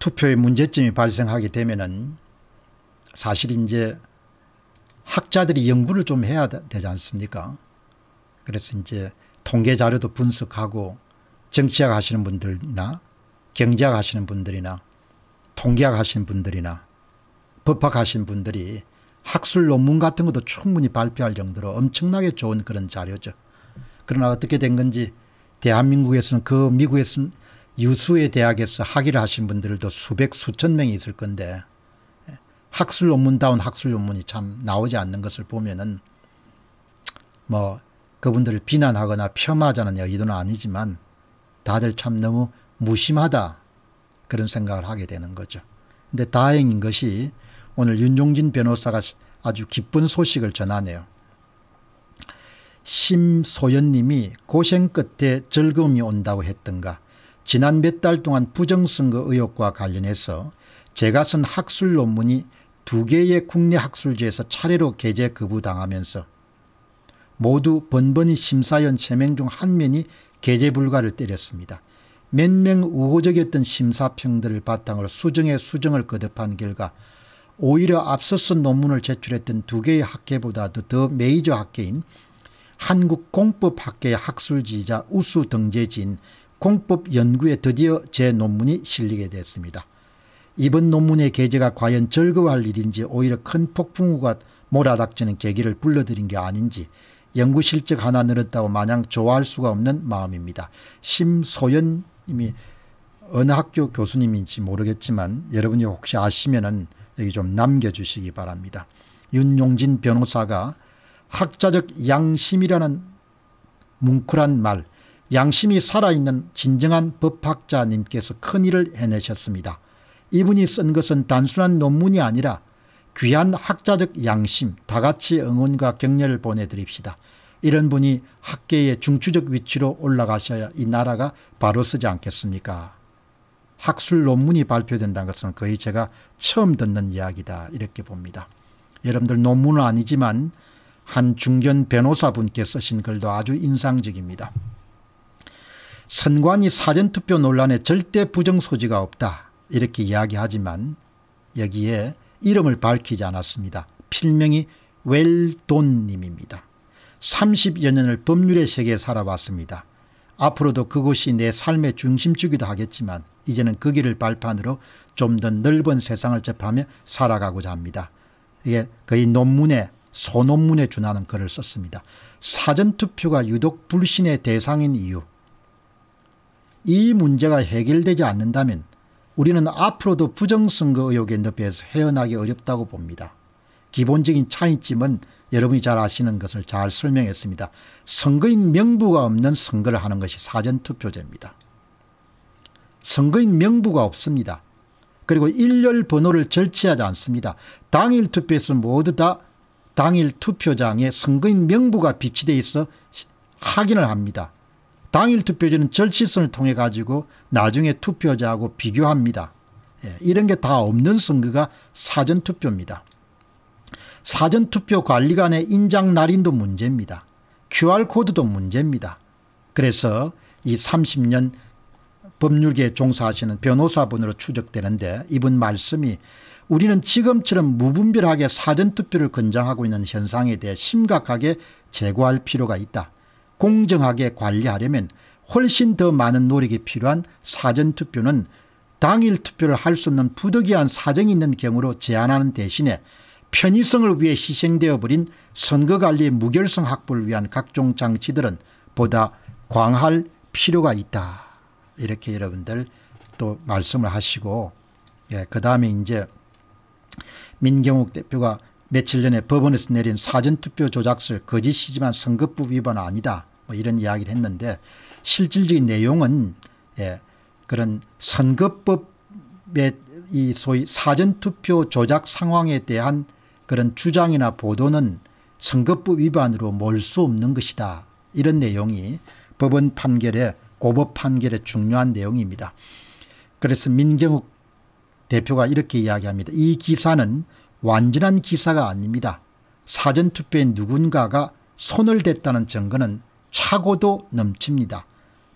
투표의 문제점이 발생하게 되면은 사실 이제 학자들이 연구를 좀 해야 되지 않습니까? 그래서 이제 통계 자료도 분석하고 정치학 하시는 분들이나 경제학 하시는 분들이나 통계학 하시는 분들이나 법학 하시는 분들이 학술 논문 같은 것도 충분히 발표할 정도로 엄청나게 좋은 그런 자료죠. 그러나 어떻게 된 건지 대한민국에서는 그 미국에서는 유수의 대학에서 학위를 하신 분들도 수백 수천 명이 있을 건데 예, 학술 논문다운 학술 논문이 참 나오지 않는 것을 보면은 뭐 그분들을 비난하거나 폄하자는 여의도는 아니지만 다들 참 너무 무심하다 그런 생각을 하게 되는 거죠. 근데 다행인 것이 오늘 윤종진 변호사가 아주 기쁜 소식을 전하네요. 심소연님이 고생 끝에 즐거움이 온다고 했던가 지난 몇 달 동안 부정선거 의혹과 관련해서 제가 쓴 학술 논문이 두 개의 국내 학술지에서 차례로 게재 거부당하면서 모두 번번이 심사위원 3명 중 한 명이 게재 불가를 때렸습니다. 몇 명 우호적이었던 심사평들을 바탕으로 수정에 수정을 거듭한 결과 오히려 앞서 쓴 논문을 제출했던 두 개의 학계보다도 더 메이저 학계인 한국공법학계의 학술지이자 우수 등재지인 공법 연구에 드디어 제 논문이 실리게 됐습니다. 이번 논문의 게재가 과연 즐거할 일인지 오히려 큰 폭풍우가 몰아닥치는 계기를 불러들인 게 아닌지 연구 실적 하나 늘었다고 마냥 좋아할 수가 없는 마음입니다. 심소연님이 어느 학교 교수님인지 모르겠지만 여러분이 혹시 아시면은 여기 좀 남겨주시기 바랍니다. 윤용진 변호사가 학자적 양심이라는 뭉클한 말 양심이 살아있는 진정한 법학자님께서 큰일을 해내셨습니다. 이분이 쓴 것은 단순한 논문이 아니라 귀한 학자적 양심, 다같이 응원과 격려를 보내드립시다. 이런 분이 학계의 중추적 위치로 올라가셔야 이 나라가 바로 서지 않겠습니까? 학술 논문이 발표된다는 것은 거의 제가 처음 듣는 이야기다 이렇게 봅니다. 여러분들 논문은 아니지만 한 중견 변호사분께 쓰신 글도 아주 인상적입니다. 선관위 사전투표 논란에 절대 부정 소지가 없다 이렇게 이야기하지만 여기에 이름을 밝히지 않았습니다. 필명이 웰돈님입니다. 30여 년을 법률의 세계에 살아왔습니다. 앞으로도 그곳이 내 삶의 중심축이도 하겠지만 이제는 그 길을 발판으로 좀 더 넓은 세상을 접하며 살아가고자 합니다. 이게 거의 논문에 소논문에 준하는 글을 썼습니다. 사전투표가 유독 불신의 대상인 이유 이 문제가 해결되지 않는다면 우리는 앞으로도 부정선거 의혹에 늪에서 헤어나기 어렵다고 봅니다. 기본적인 차이점은 여러분이 잘 아시는 것을 잘 설명했습니다. 선거인 명부가 없는 선거를 하는 것이 사전투표제입니다. 선거인 명부가 없습니다. 그리고 일렬 번호를 절취하지 않습니다. 당일 투표에서 모두 다 당일 투표장에 선거인 명부가 비치되 있어 확인을 합니다. 당일 투표지는 절취선을 통해 가지고 나중에 투표자하고 비교합니다. 예, 이런 게 다 없는 선거가 사전투표입니다. 사전투표 관리관의 인장 날인도 문제입니다. QR코드도 문제입니다. 그래서 이 30년 법률계에 종사하시는 변호사분으로 추적되는데 이분 말씀이 우리는 지금처럼 무분별하게 사전투표를 권장하고 있는 현상에 대해 심각하게 제고할 필요가 있다. 공정하게 관리하려면 훨씬 더 많은 노력이 필요한 사전투표는 당일 투표를 할 수 없는 부득이한 사정이 있는 경우로 제한하는 대신에 편의성을 위해 희생되어 버린 선거관리의 무결성 확보를 위한 각종 장치들은 보다 광할 필요가 있다. 이렇게 여러분들 또 말씀을 하시고 예, 그 다음에 이제 민경욱 대표가 며칠 전에 법원에서 내린 사전투표 조작설 거짓이지만 선거법 위반은 아니다. 뭐 이런 이야기를 했는데 실질적인 내용은 예, 그런 선거법의 이 소위 사전투표 조작 상황에 대한 그런 주장이나 보도는 선거법 위반으로 몰 수 없는 것이다. 이런 내용이 법원 판결의 고법 판결의 중요한 내용입니다. 그래서 민경욱 대표가 이렇게 이야기합니다. 이 기사는 완전한 기사가 아닙니다. 사전투표에 누군가가 손을 댔다는 증거는 차고도 넘칩니다.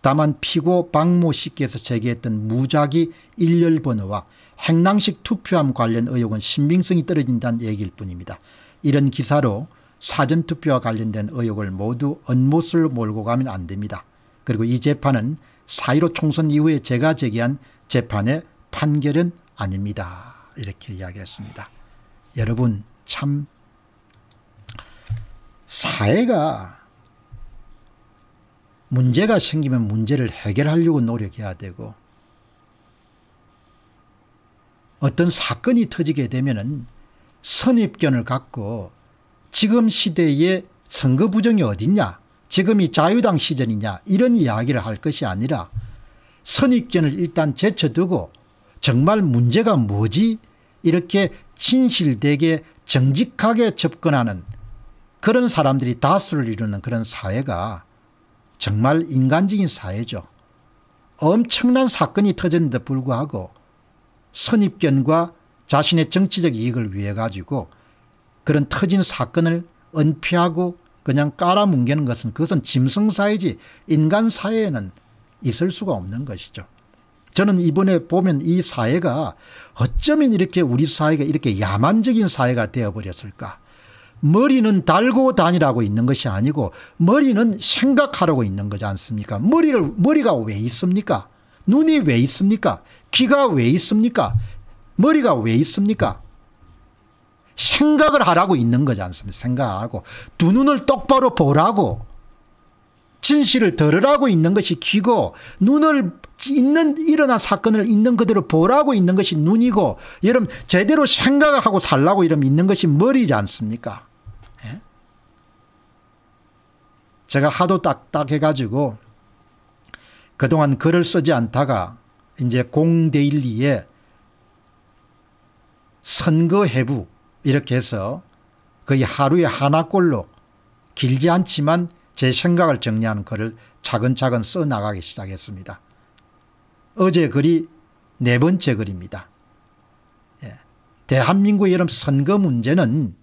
다만 피고 박모 씨께서 제기했던 무작위 일렬 번호와 행랑식 투표함 관련 의혹은 신빙성이 떨어진다는 얘기일 뿐입니다. 이런 기사로 사전투표와 관련된 의혹을 모두 언못을 몰고 가면 안 됩니다. 그리고 이 재판은 사1로 총선 이후에 제가 제기한 재판의 판결은 아닙니다. 이렇게 이야기를 했습니다. 여러분 참 사회가 문제가 생기면 문제를 해결하려고 노력해야 되고 어떤 사건이 터지게 되면은 선입견을 갖고 지금 시대에 선거 부정이 어딨냐 지금이 자유당 시절이냐 이런 이야기를 할 것이 아니라 선입견을 일단 제쳐두고 정말 문제가 뭐지 이렇게 진실되게 정직하게 접근하는 그런 사람들이 다수를 이루는 그런 사회가 정말 인간적인 사회죠. 엄청난 사건이 터졌는데 불구하고 선입견과 자신의 정치적 이익을 위해 가지고 그런 터진 사건을 은폐하고 그냥 깔아뭉개는 것은 그것은 짐승사회지 인간사회에는 있을 수가 없는 것이죠. 저는 이번에 보면 이 사회가 어쩌면 이렇게 우리 사회가 이렇게 야만적인 사회가 되어버렸을까 머리는 달고 다니라고 있는 것이 아니고 머리는 생각하라고 있는 거지 않습니까? 머리를 머리가 왜 있습니까? 눈이 왜 있습니까? 귀가 왜 있습니까? 머리가 왜 있습니까? 생각을 하라고 있는 거지 않습니까? 생각하고 두 눈을 똑바로 보라고 진실을 들으라고 있는 것이 귀고 눈을 있는 일어난 사건을 있는 그대로 보라고 있는 것이 눈이고 여러분 제대로 생각 하고 살라고 이러면 있는 것이 머리지 않습니까? 제가 하도 딱딱해가지고 그동안 글을 쓰지 않다가 이제 공데일리에 선거해부 이렇게 해서 거의 하루에 하나꼴로 길지 않지만 제 생각을 정리하는 글을 차근차근 써나가기 시작했습니다. 어제 글이 네 번째 글입니다. 예. 대한민국 여름 선거 문제는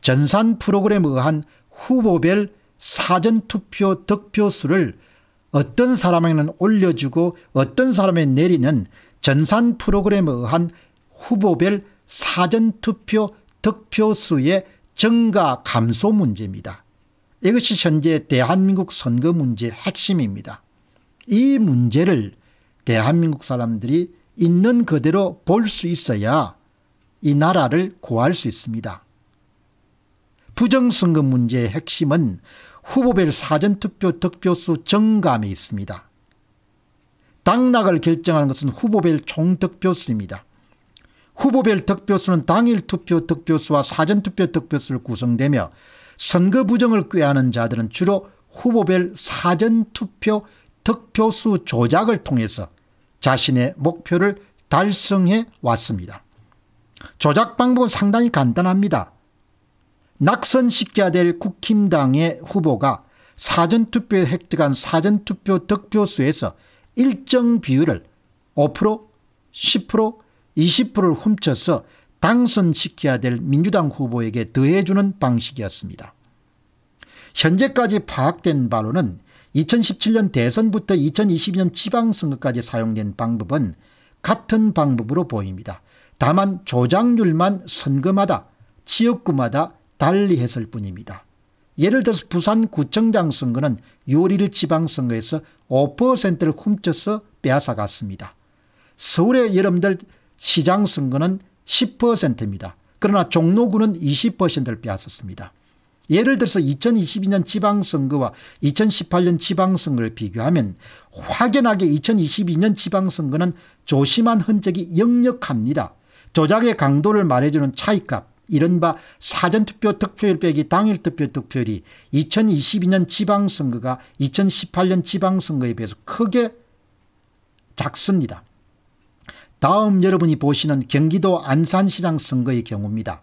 전산 프로그램에 의한 후보별 사전투표 득표수를 어떤 사람에게는 올려주고 어떤 사람에 내리는 전산 프로그램에 의한 후보별 사전투표 득표수의 증가 감소 문제입니다. 이것이 현재 대한민국 선거 문제의 핵심입니다. 이 문제를 대한민국 사람들이 있는 그대로 볼 수 있어야 이 나라를 구할 수 있습니다. 부정선거 문제의 핵심은 후보별 사전투표 득표수 증감에 있습니다. 당락을 결정하는 것은 후보별 총득표수입니다. 후보별 득표수는 당일 투표 득표수와 사전투표 득표수를 구성되며 선거 부정을 꾀하는 자들은 주로 후보별 사전투표 득표수 조작을 통해서 자신의 목표를 달성해 왔습니다. 조작 방법은 상당히 간단합니다. 낙선시켜야 될 국힘당의 후보가 사전투표에 획득한 사전투표 득표수에서 일정 비율을 5%, 10%, 20%를 훔쳐서 당선시켜야 될 민주당 후보에게 더해주는 방식이었습니다. 현재까지 파악된 바로는 2017년 대선부터 2022년 지방선거까지 사용된 방법은 같은 방법으로 보입니다. 다만 조작률만 선거마다 지역구마다 달리 했을 뿐입니다. 예를 들어서 부산구청장 선거는 요리를 지방선거에서 5%를 훔쳐서 빼앗아갔습니다. 서울의 여러분들 시장 선거는 10%입니다. 그러나 종로구는 20%를 빼앗았습니다. 예를 들어서 2022년 지방선거와 2018년 지방선거를 비교하면 확연하게 2022년 지방선거는 조심한 흔적이 역력합니다. 조작의 강도를 말해주는 차이값, 이른바 사전투표 득표율 빼기 당일 투표 득표율이 2022년 지방선거가 2018년 지방선거에 비해서 크게 작습니다. 다음 여러분이 보시는 경기도 안산시장 선거의 경우입니다.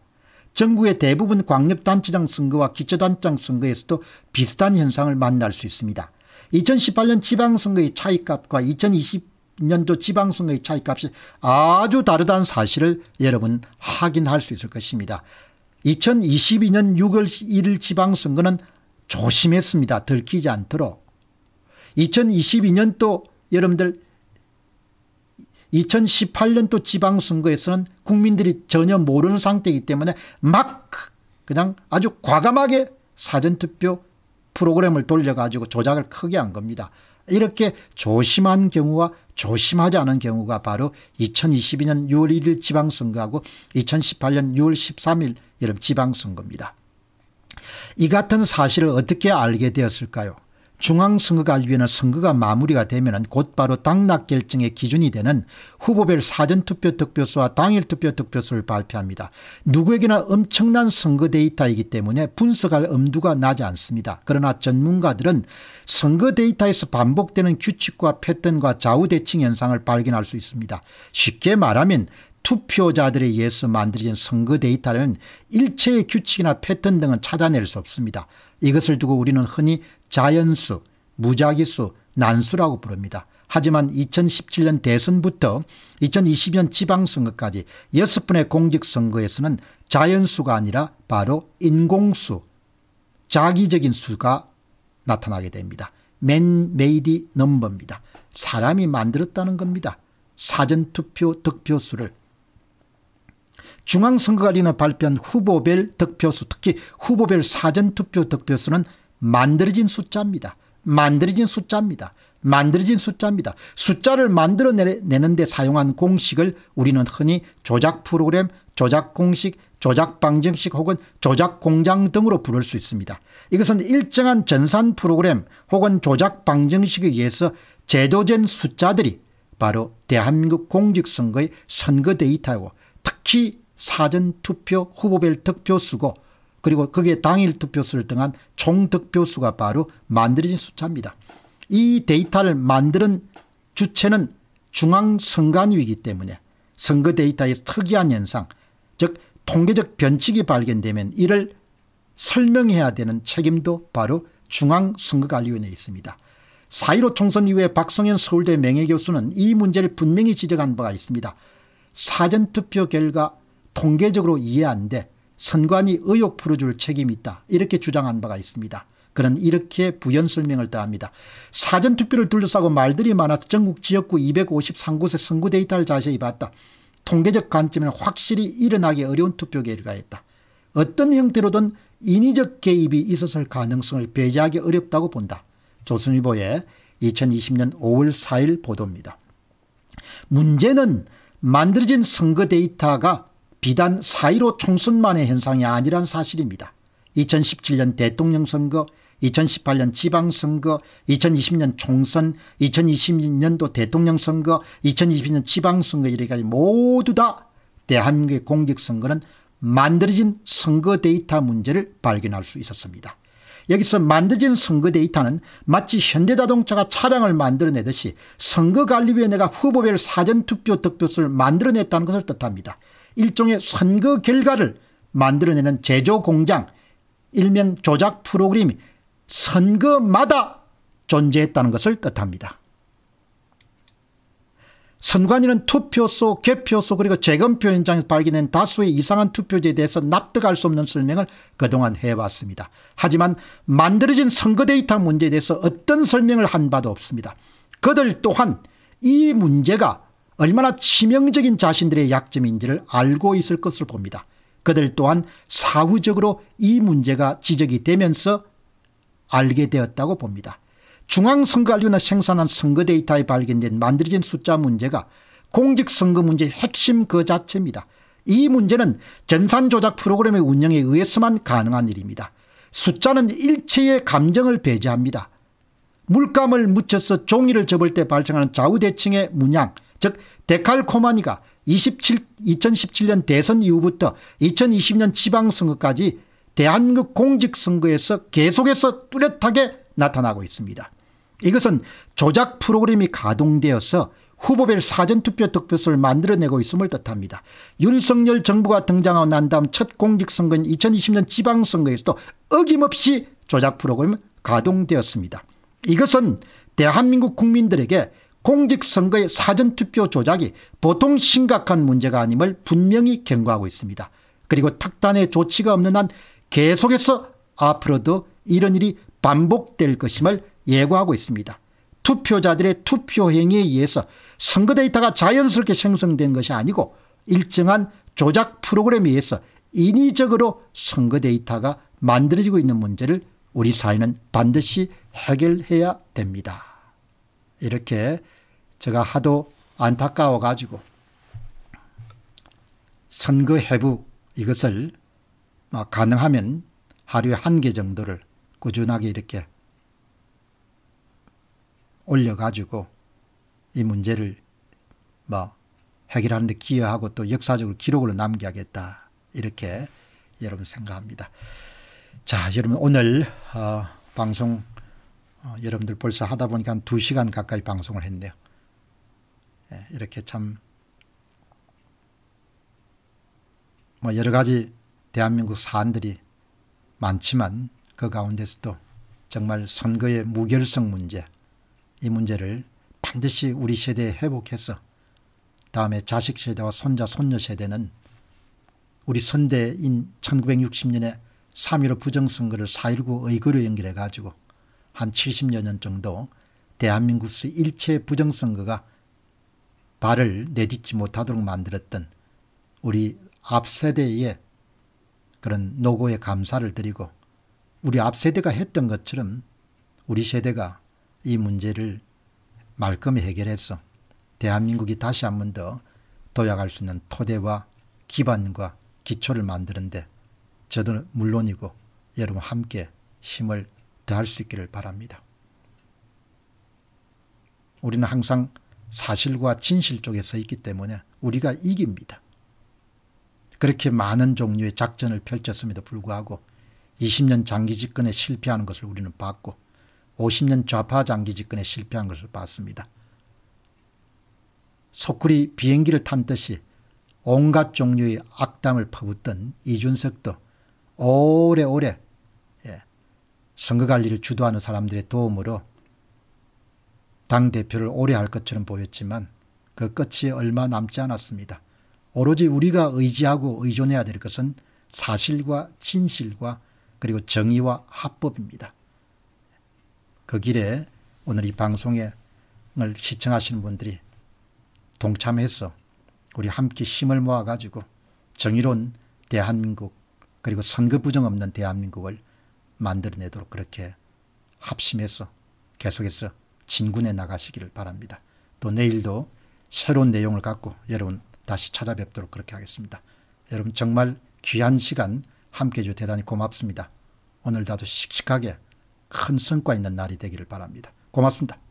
전국의 대부분 광역단체장 선거와 기초단장 선거에서도 비슷한 현상을 만날 수 있습니다. 2018년 지방선거의 차이값과 2020년도 지방선거의 차이값이 아주 다르다는 사실을 여러분 확인할 수 있을 것입니다. 2022년 6월 1일 지방선거는 조심했습니다. 들키지 않도록. 2022년 또 여러분들 2018년도 지방선거에서는 국민들이 전혀 모르는 상태이기 때문에 막 그냥 아주 과감하게 사전투표 프로그램을 돌려가지고 조작을 크게 한 겁니다. 이렇게 조심한 경우와 조심하지 않은 경우가 바로 2022년 6월 1일 지방선거하고 2018년 6월 13일 여름 지방선거입니다. 이 같은 사실을 어떻게 알게 되었을까요? 중앙선거관리위원회 선거가 마무리가 되면 곧바로 당락 결정의 기준이 되는 후보별 사전투표 특표수와 당일 투표 특표수를 발표합니다. 누구에게나 엄청난 선거 데이터이기 때문에 분석할 엄두가 나지 않습니다. 그러나 전문가들은 선거 데이터에서 반복되는 규칙과 패턴과 좌우대칭 현상을 발견할 수 있습니다. 쉽게 말하면 투표자들에 의해서 만들어진 선거 데이터는 일체의 규칙이나 패턴 등은 찾아낼 수 없습니다. 이것을 두고 우리는 흔히 자연수, 무작위수, 난수라고 부릅니다. 하지만 2017년 대선부터 2020년 지방선거까지 6번의 공직선거에서는 자연수가 아니라 바로 인공수, 자기적인 수가 나타나게 됩니다. 맨메이디 넘버입니다. 사람이 만들었다는 겁니다. 사전투표 득표수를 중앙선거관리는 발표한 후보별 득표수 특히 후보별 사전투표 득표수는 만들어진 숫자입니다. 만들어진 숫자입니다. 만들어진 숫자입니다. 숫자를 만들어내는데 사용한 공식을 우리는 흔히 조작 프로그램, 조작 공식, 조작 방정식 혹은 조작 공장 등으로 부를 수 있습니다. 이것은 일정한 전산 프로그램 혹은 조작 방정식에 의해서 제조된 숫자들이 바로 대한민국 공직선거의 선거 데이터고 특히 사전투표, 후보별 득표 수고, 그리고 그게 당일 투표수를 등한 총 득표수가 바로 만들어진 숫자입니다. 이 데이터를 만드는 주체는 중앙선관위이기 때문에 선거 데이터의 특이한 현상 즉 통계적 변칙이 발견되면 이를 설명해야 되는 책임도 바로 중앙선거관리위원회에 있습니다. 4.15 총선 이후에 박성현 서울대 명예교수는 이 문제를 분명히 지적한 바가 있습니다. 사전투표 결과 통계적으로 이해 안 돼. 선관위 의혹 풀어줄 책임이 있다. 이렇게 주장한 바가 있습니다. 그는 이렇게 부연 설명을 더합니다. 사전투표를 둘러싸고 말들이 많아 전국 지역구 253곳의 선거 데이터를 자세히 봤다. 통계적 관점에는 확실히 일어나기 어려운 투표 결과였다. 어떤 형태로든 인위적 개입이 있었을 가능성을 배제하기 어렵다고 본다. 조선일보의 2020년 5월 4일 보도입니다. 문제는 만들어진 선거 데이터가 비단 4.15 총선만의 현상이 아니란 사실입니다. 2017년 대통령 선거, 2018년 지방선거, 2020년 총선, 2022년도 대통령 선거, 2022년 지방선거 이래까지 모두 다 대한민국의 공직선거는 만들어진 선거 데이터 문제를 발견할 수 있었습니다. 여기서 만들어진 선거 데이터는 마치 현대자동차가 차량을 만들어내듯이 선거관리위원회가 후보별 사전투표 득표수를 만들어냈다는 것을 뜻합니다. 일종의 선거 결과를 만들어내는 제조공장 일명 조작 프로그램이 선거마다 존재했다는 것을 뜻합니다. 선관위는 투표소, 개표소 그리고 재검표 현장에서 발견된 다수의 이상한 투표제에 대해서 납득할 수 없는 설명을 그동안 해왔습니다. 하지만 만들어진 선거 데이터 문제에 대해서 어떤 설명을 한 바도 없습니다. 그들 또한 이 문제가 얼마나 치명적인 자신들의 약점인지를 알고 있을 것을 봅니다. 그들 또한 사후적으로 이 문제가 지적이 되면서 알게 되었다고 봅니다. 중앙선거관리나 생산한 선거 데이터에 발견된 만들어진 숫자 문제가 공직선거 문제의 핵심 그 자체입니다. 이 문제는 전산조작 프로그램의 운영에 의해서만 가능한 일입니다. 숫자는 일체의 감정을 배제합니다. 물감을 묻혀서 종이를 접을 때 발생하는 좌우대칭의 문양, 즉 데칼코마니가 27, 2017년 대선 이후부터 2020년 지방선거까지 대한국 공직선거에서 계속해서 뚜렷하게 나타나고 있습니다. 이것은 조작 프로그램이 가동되어서 후보별 사전투표 득표수를 만들어내고 있음을 뜻합니다. 윤석열 정부가 등장하고 난 다음 첫 공직선거인 2020년 지방선거에서도 어김없이 조작 프로그램 가동되었습니다. 이것은 대한민국 국민들에게 공직선거의 사전투표 조작이 보통 심각한 문제가 아님을 분명히 경고하고 있습니다. 그리고 특단의 조치가 없는 한 계속해서 앞으로도 이런 일이 반복될 것임을 예고하고 있습니다. 투표자들의 투표 행위에 의해서 선거 데이터가 자연스럽게 생성된 것이 아니고 일정한 조작 프로그램에 의해서 인위적으로 선거 데이터가 만들어지고 있는 문제를 우리 사회는 반드시 해결해야 됩니다. 이렇게 제가 하도 안타까워 가지고 선거 회부 이것을 가능하면 하루에 한 개 정도를 꾸준하게 이렇게 올려가지고 이 문제를 뭐 해결하는 데 기여하고 또 역사적으로 기록으로 남겨야겠다 이렇게 여러분 생각합니다. 자 여러분 오늘 어, 방송 어, 여러분들 벌써 하다 보니까 한 2시간 가까이 방송을 했네요. 예, 이렇게 참뭐 여러 가지 대한민국 사안들이 많지만 그 가운데서도 정말 선거의 무결성 문제 이 문제를 반드시 우리 세대에 회복해서 다음에 자식 세대와 손자 손녀 세대는 우리 선대인 1960년에 3.15 부정선거를 4.19 의거로 연결해 가지고 한 70여 년 정도 대한민국의 일체 부정선거가 발을 내딛지 못하도록 만들었던 우리 앞세대의 그런 노고에 감사를 드리고 우리 앞세대가 했던 것처럼 우리 세대가 이 문제를 말끔히 해결해서 대한민국이 다시 한 번 더 도약할 수 있는 토대와 기반과 기초를 만드는데 저도 물론이고 여러분 함께 힘을 더할 수 있기를 바랍니다. 우리는 항상 사실과 진실 쪽에 서 있기 때문에 우리가 이깁니다. 그렇게 많은 종류의 작전을 펼쳤음에도 불구하고 20년 장기 집권에 실패하는 것을 우리는 봤고 50년 좌파 장기 집권에 실패한 것을 봤습니다. 소쿠리 비행기를 탄 듯이 온갖 종류의 악담을 퍼붓던 이준석도 오래오래 예, 선거 관리를 주도하는 사람들의 도움으로 당대표를 오래 할 것처럼 보였지만 그 끝이 얼마 남지 않았습니다. 오로지 우리가 의지하고 의존해야 될 것은 사실과 진실과 그리고 정의와 합법입니다. 그 길에 오늘 이 방송을 시청하시는 분들이 동참해서 우리 함께 힘을 모아가지고 정의로운 대한민국 그리고 선거 부정 없는 대한민국을 만들어내도록 그렇게 합심해서 계속해서 진군에 나가시기를 바랍니다. 또 내일도 새로운 내용을 갖고 여러분 다시 찾아뵙도록 그렇게 하겠습니다. 여러분 정말 귀한 시간 함께해 주셔 대단히 고맙습니다. 오늘도 아주 씩씩하게 큰 성과 있는 날이 되기를 바랍니다. 고맙습니다.